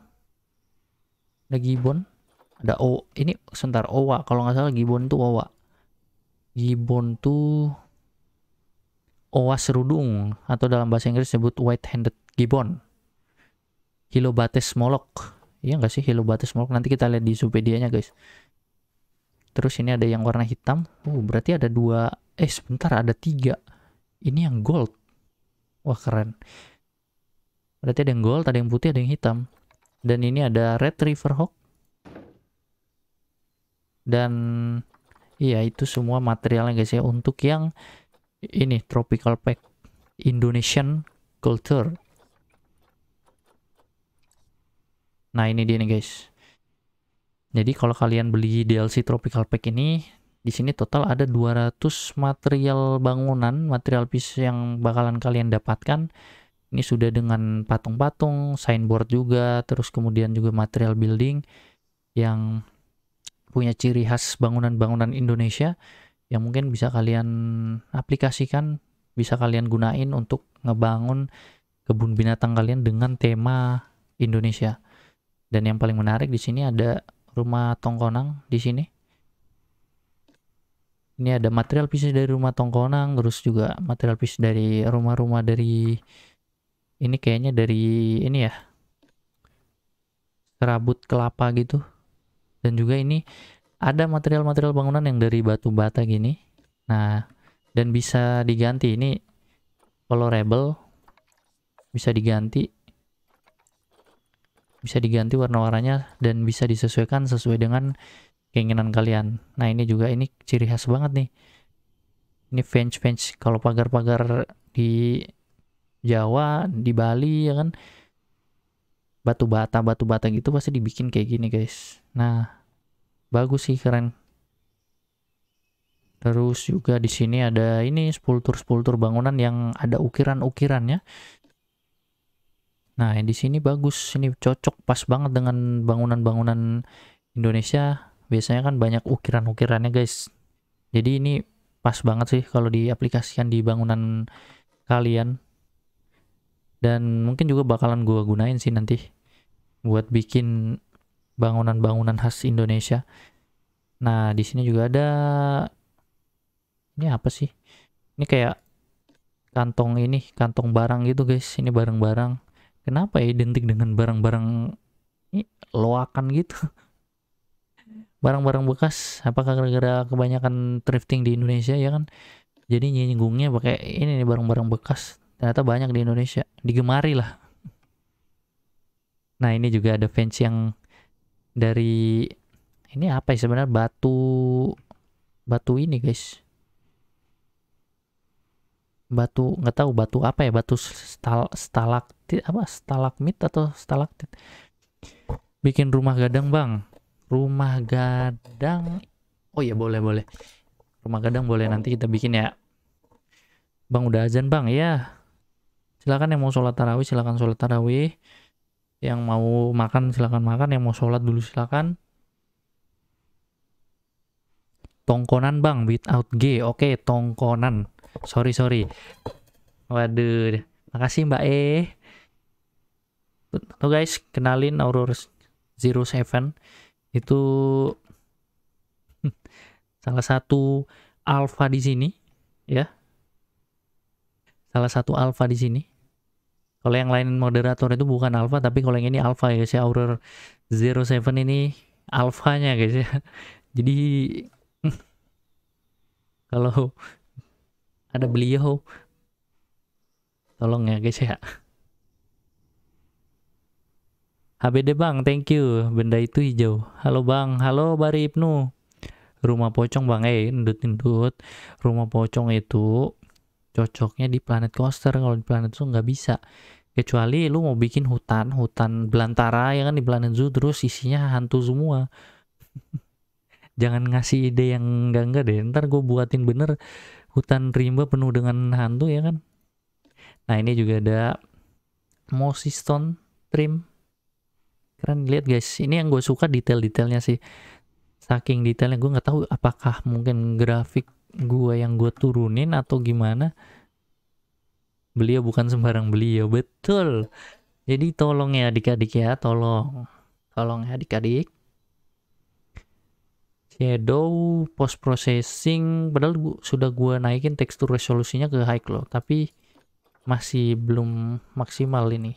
Ada Gibon. Ada O. Ini sebentar, Owa. Kalau nggak salah Gibon tuh Owa. Gibon tuh Owa serudung. Atau dalam bahasa Inggris disebut White-Handed Gibbon. Hilobates molok. Iya nggak sih Hilobates molok? Nanti kita lihat di Zoopedia-nya guys. Terus ini ada yang warna hitam. Uh, berarti ada dua. Eh sebentar ada tiga. Ini yang gold. Wah keren. Berarti ada yang gold, ada yang putih, ada yang hitam. Dan ini ada red river hawk. Dan iya itu semua materialnya guys ya. Untuk yang ini tropical pack Indonesian culture Nah ini dia nih guys. Jadi kalau kalian beli DLC Tropical Pack ini, di sini total ada 200 material bangunan, material piece yang bakalan kalian dapatkan. Ini sudah dengan patung-patung, signboard juga, terus kemudian juga material building yang punya ciri khas bangunan-bangunan Indonesia yang mungkin bisa kalian aplikasikan, bisa kalian gunain untuk ngebangun kebun binatang kalian dengan tema Indonesia. Dan yang paling menarik di sini ada rumah tongkonang di sini. Ini ada material PC dari rumah tongkonang, terus juga material PC dari rumah-rumah dari ini kayaknya dari ini ya. kerabut kelapa gitu. Dan juga ini ada material-material bangunan yang dari batu bata gini. Nah, dan bisa diganti ini colorable bisa diganti bisa diganti warna-warnanya dan bisa disesuaikan sesuai dengan keinginan kalian. Nah ini juga ini ciri khas banget nih. Ini fence-fence kalau pagar-pagar di Jawa, di Bali ya kan batu bata batu bata gitu pasti dibikin kayak gini guys. Nah bagus sih keren. Terus juga di sini ada ini spultur-spultur bangunan yang ada ukiran-ukirannya Nah, di sini bagus, ini cocok pas banget dengan bangunan-bangunan Indonesia. Biasanya kan banyak ukiran-ukirannya, guys. Jadi ini pas banget sih kalau diaplikasikan di bangunan kalian. Dan mungkin juga bakalan gua gunain sih nanti buat bikin bangunan-bangunan khas Indonesia. Nah, di sini juga ada ini apa sih? Ini kayak kantong ini, kantong barang gitu, guys. Ini barang-barang kenapa ya identik dengan barang-barang loakan gitu barang-barang bekas apakah gara-gara kebanyakan thrifting di Indonesia ya kan jadi nyinggungnya pakai ini nih barang-barang bekas ternyata banyak di Indonesia digemari lah nah ini juga ada fans yang dari ini apa ya sebenarnya batu batu ini guys batu nggak tahu batu apa ya batu stal, stalaktit apa stalagmit atau stalaktit bikin rumah gadang bang rumah gadang oh ya boleh boleh rumah gadang boleh nanti kita bikin ya bang udah azan bang ya silakan yang mau sholat tarawih silakan sholat tarawih yang mau makan silakan makan yang mau sholat dulu silakan tongkonan bang without g oke tongkonan Sorry, sorry. Waduh. Makasih Mbak E. Tuh guys, kenalin Aurora Zero Seven itu salah satu alpha di sini ya. Salah satu alpha di sini. Kalau yang lain moderator itu bukan alpha tapi kalau yang ini alpha ya guys Aurora Zero Seven ini alfanya guys ya. Jadi kalau ada oh. beliau tolong ya guys ya HBD Bang, thank you. Benda itu hijau. Halo Bang, halo Bari Ibnu. Rumah pocong Bang, eh endut-endut. Rumah pocong itu cocoknya di planet coaster. Kalau di planet itu nggak bisa. Kecuali lu mau bikin hutan, hutan belantara ya kan di planet zoo terus isinya hantu semua. Jangan ngasih ide yang enggak-enggak deh. Ntar gue buatin bener hutan rimba penuh dengan hantu ya kan nah ini juga ada mossy stone trim keren lihat guys ini yang gue suka detail-detailnya sih saking detailnya gue nggak tahu apakah mungkin grafik gue yang gue turunin atau gimana beliau bukan sembarang beliau betul jadi tolong ya adik-adik ya tolong tolong ya adik-adik shadow post processing padahal gua, sudah gua naikin tekstur resolusinya ke high loh tapi masih belum maksimal ini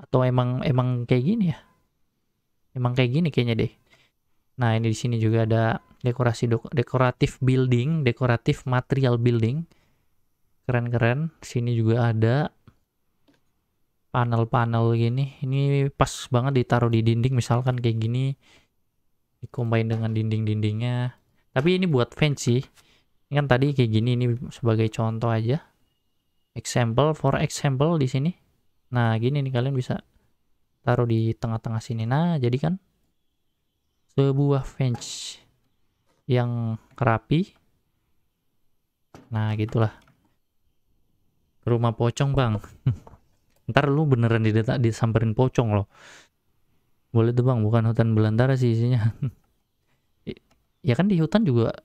atau emang emang kayak gini ya emang kayak gini kayaknya deh nah ini di sini juga ada dekorasi dekoratif building dekoratif material building keren-keren sini juga ada panel-panel gini ini pas banget ditaruh di dinding misalkan kayak gini dikombain dengan dinding-dindingnya tapi ini buat fancy. ini kan tadi kayak gini ini sebagai contoh aja example for example di sini nah gini nih kalian bisa taruh di tengah-tengah sini nah jadi kan sebuah fence yang rapi nah gitulah rumah pocong bang ntar lu beneran didetak disamperin pocong loh boleh tuh bang bukan hutan belantara sih isinya ya kan di hutan juga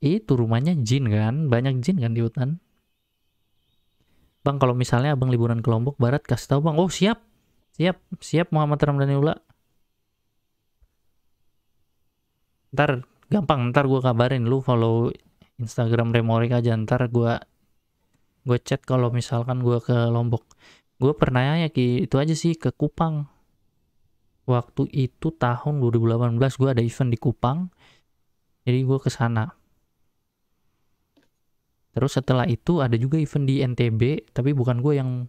itu rumahnya jin kan banyak jin kan di hutan bang kalau misalnya abang liburan ke Lombok Barat kasih tahu bang oh siap siap siap Muhammad Ula ntar gampang ntar gue kabarin lu follow Instagram Remorik aja ntar gue gue chat kalau misalkan gue ke Lombok gue pernah ya ki itu aja sih ke Kupang waktu itu tahun 2018 gue ada event di Kupang jadi gue ke sana terus setelah itu ada juga event di NTB tapi bukan gue yang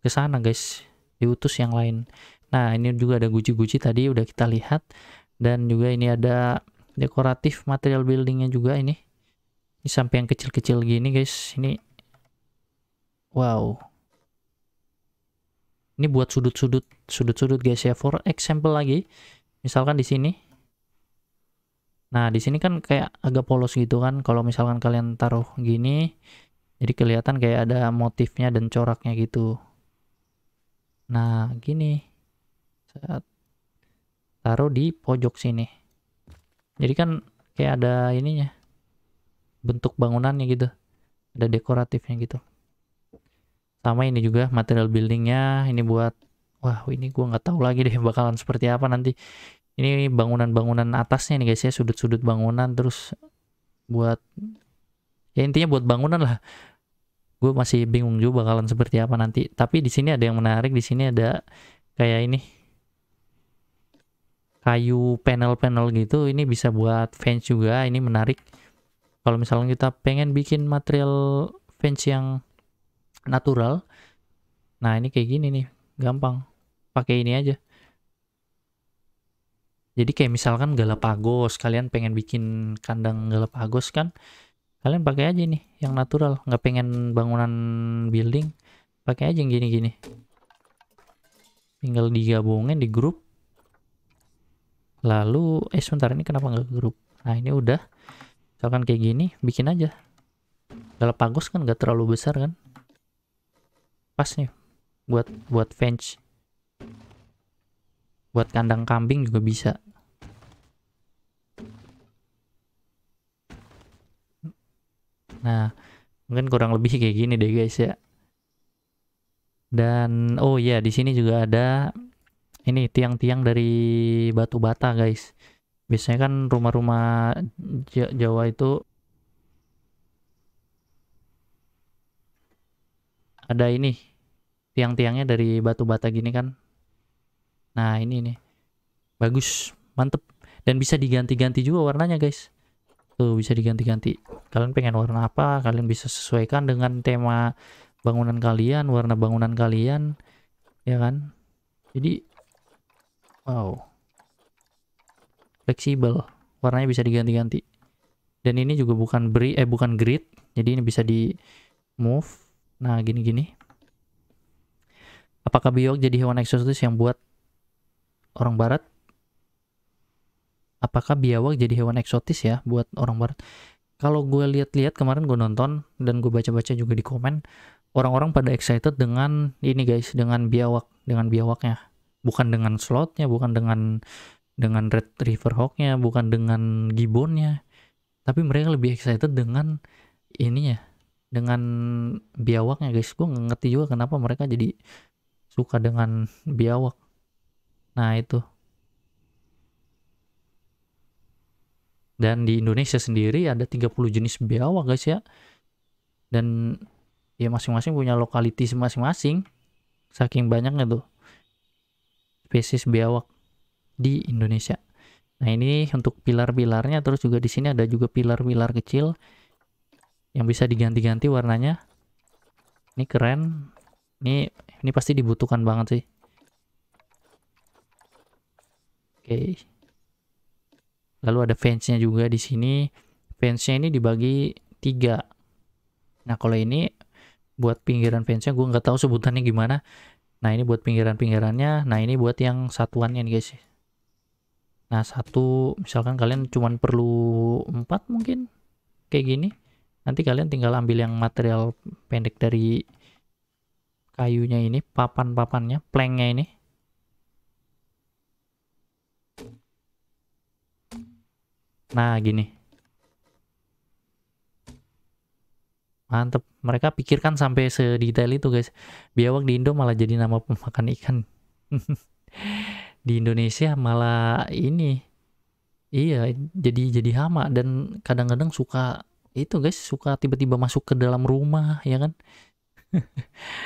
ke sana guys diutus yang lain nah ini juga ada guci-guci tadi udah kita lihat dan juga ini ada dekoratif material buildingnya juga ini ini sampai yang kecil-kecil gini guys ini wow ini buat sudut-sudut, sudut-sudut guys ya. For example lagi, misalkan di sini. Nah, di sini kan kayak agak polos gitu kan. Kalau misalkan kalian taruh gini, jadi kelihatan kayak ada motifnya dan coraknya gitu. Nah, gini. saat taruh di pojok sini. Jadi kan kayak ada ininya. Bentuk bangunannya gitu. Ada dekoratifnya gitu sama ini juga material buildingnya ini buat wah ini gua nggak tahu lagi deh bakalan seperti apa nanti ini bangunan-bangunan atasnya nih guys ya sudut-sudut bangunan terus buat ya intinya buat bangunan lah gue masih bingung juga bakalan seperti apa nanti tapi di sini ada yang menarik di sini ada kayak ini kayu panel-panel gitu ini bisa buat fence juga ini menarik kalau misalnya kita pengen bikin material fence yang natural. Nah, ini kayak gini nih, gampang. Pakai ini aja. Jadi kayak misalkan Galapagos, kalian pengen bikin kandang Galapagos kan, kalian pakai aja nih yang natural. Nggak pengen bangunan building, pakai aja yang gini-gini. Tinggal digabungin di grup. Lalu, eh sebentar ini kenapa nggak grup? Nah ini udah, misalkan kayak gini, bikin aja. Galapagos kan nggak terlalu besar kan, pas nih buat buat fence buat kandang kambing juga bisa nah mungkin kurang lebih kayak gini deh guys ya dan oh ya di sini juga ada ini tiang-tiang dari batu bata guys biasanya kan rumah-rumah Jawa itu ada ini tiang-tiangnya dari batu bata gini kan nah ini nih bagus mantep dan bisa diganti-ganti juga warnanya guys tuh bisa diganti-ganti kalian pengen warna apa kalian bisa sesuaikan dengan tema bangunan kalian warna bangunan kalian ya kan jadi wow fleksibel warnanya bisa diganti-ganti dan ini juga bukan beri eh bukan grid jadi ini bisa di move nah gini-gini Apakah biawak jadi hewan eksotis yang buat orang barat? Apakah biawak jadi hewan eksotis ya buat orang barat? Kalau gue lihat-lihat kemarin gue nonton dan gue baca-baca juga di komen, orang-orang pada excited dengan ini guys, dengan biawak, dengan biawaknya. Bukan dengan slotnya, bukan dengan dengan red river hawknya, bukan dengan gibonnya. Tapi mereka lebih excited dengan ininya, dengan biawaknya guys. Gue ngerti juga kenapa mereka jadi suka dengan biawak. Nah, itu. Dan di Indonesia sendiri ada 30 jenis biawak, guys ya. Dan ya masing-masing punya lokaliti masing-masing. Saking banyaknya tuh spesies biawak di Indonesia. Nah, ini untuk pilar-pilarnya terus juga di sini ada juga pilar-pilar kecil yang bisa diganti-ganti warnanya. Ini keren. Ini ini pasti dibutuhkan banget sih. Oke. Okay. Lalu ada fansnya juga di sini. Fansnya ini dibagi tiga. Nah kalau ini buat pinggiran fansnya gue nggak tahu sebutannya gimana. Nah ini buat pinggiran-pinggirannya. Nah ini buat yang satuannya nih guys. Nah satu misalkan kalian cuma perlu empat mungkin kayak gini. Nanti kalian tinggal ambil yang material pendek dari kayunya ini, papan-papannya, plengnya ini. Nah, gini. Mantep. Mereka pikirkan sampai sedetail itu, guys. Biawak di Indo malah jadi nama pemakan ikan. di Indonesia malah ini. Iya, jadi jadi hama dan kadang-kadang suka itu, guys, suka tiba-tiba masuk ke dalam rumah, ya kan?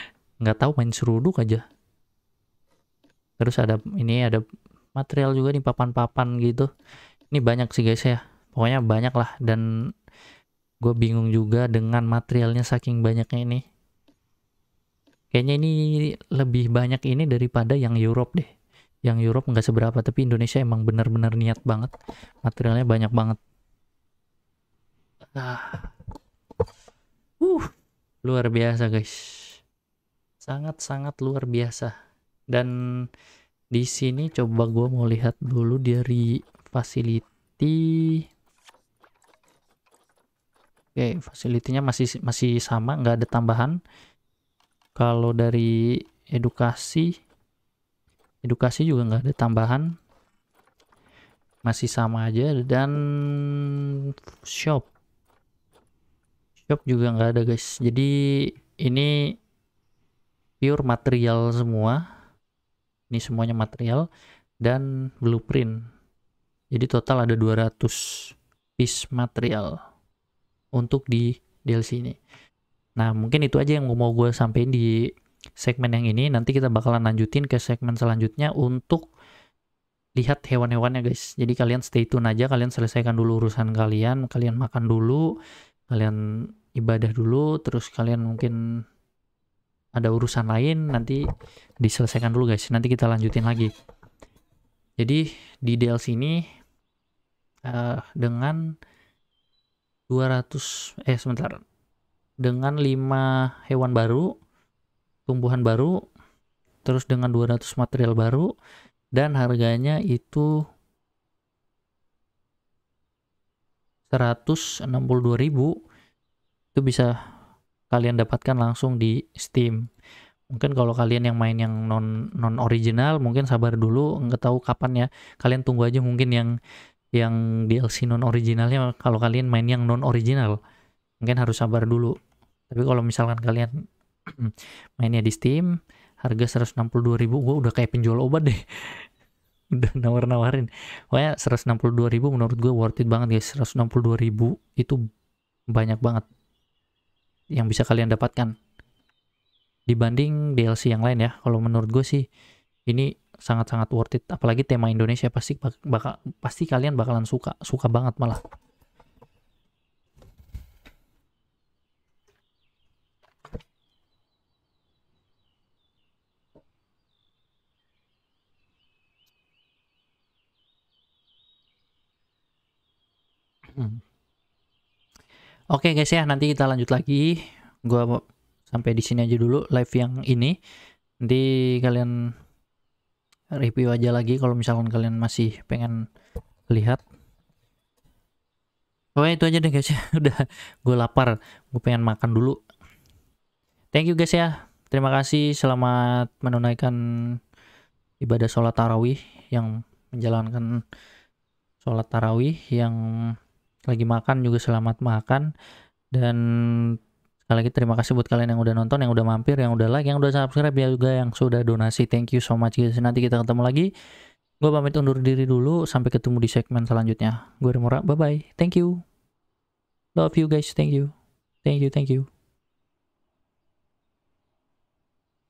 nggak tahu main seruduk aja terus ada ini ada material juga nih papan-papan gitu ini banyak sih guys ya pokoknya banyak lah dan gue bingung juga dengan materialnya saking banyaknya ini kayaknya ini lebih banyak ini daripada yang Europe deh yang Europe nggak seberapa tapi Indonesia emang benar-benar niat banget materialnya banyak banget nah uh luar biasa guys sangat-sangat luar biasa dan di sini coba gue mau lihat dulu dari facility oke okay, facility-nya masih masih sama nggak ada tambahan kalau dari edukasi edukasi juga nggak ada tambahan masih sama aja dan shop shop juga nggak ada guys jadi ini pure material semua ini semuanya material dan blueprint jadi total ada 200 piece material untuk di DLC ini nah mungkin itu aja yang mau gue sampaikan di segmen yang ini nanti kita bakalan lanjutin ke segmen selanjutnya untuk lihat hewan-hewannya guys jadi kalian stay tune aja kalian selesaikan dulu urusan kalian kalian makan dulu kalian ibadah dulu terus kalian mungkin ada urusan lain nanti diselesaikan dulu guys nanti kita lanjutin lagi jadi di DLC ini uh, dengan 200 eh sebentar dengan 5 hewan baru tumbuhan baru terus dengan 200 material baru dan harganya itu 162.000 itu bisa kalian dapatkan langsung di Steam. Mungkin kalau kalian yang main yang non non original mungkin sabar dulu, nggak tahu kapan ya. Kalian tunggu aja mungkin yang yang DLC non originalnya kalau kalian main yang non original mungkin harus sabar dulu. Tapi kalau misalkan kalian mainnya di Steam harga 162.000 gua udah kayak penjual obat deh udah nawar-nawarin. Pokoknya dua ribu menurut gue worth it banget guys. dua ribu itu banyak banget yang bisa kalian dapatkan dibanding DLC yang lain ya. Kalau menurut gue sih ini sangat-sangat worth it. Apalagi tema Indonesia pasti bakal pasti kalian bakalan suka, suka banget malah. Hmm. Oke okay guys ya, nanti kita lanjut lagi. Gua sampai di sini aja dulu live yang ini. Nanti kalian review aja lagi kalau misalkan kalian masih pengen lihat. Oke itu aja deh guys ya. Udah gue lapar, gue pengen makan dulu. Thank you guys ya. Terima kasih selamat menunaikan ibadah sholat tarawih yang menjalankan sholat tarawih yang lagi makan juga selamat makan dan sekali lagi terima kasih buat kalian yang udah nonton, yang udah mampir, yang udah like, yang udah subscribe ya juga yang sudah donasi. Thank you so much guys. Nanti kita ketemu lagi. Gue pamit undur diri dulu sampai ketemu di segmen selanjutnya. Gue Remora, bye bye. Thank you. Love you guys. Thank you. Thank you, thank you.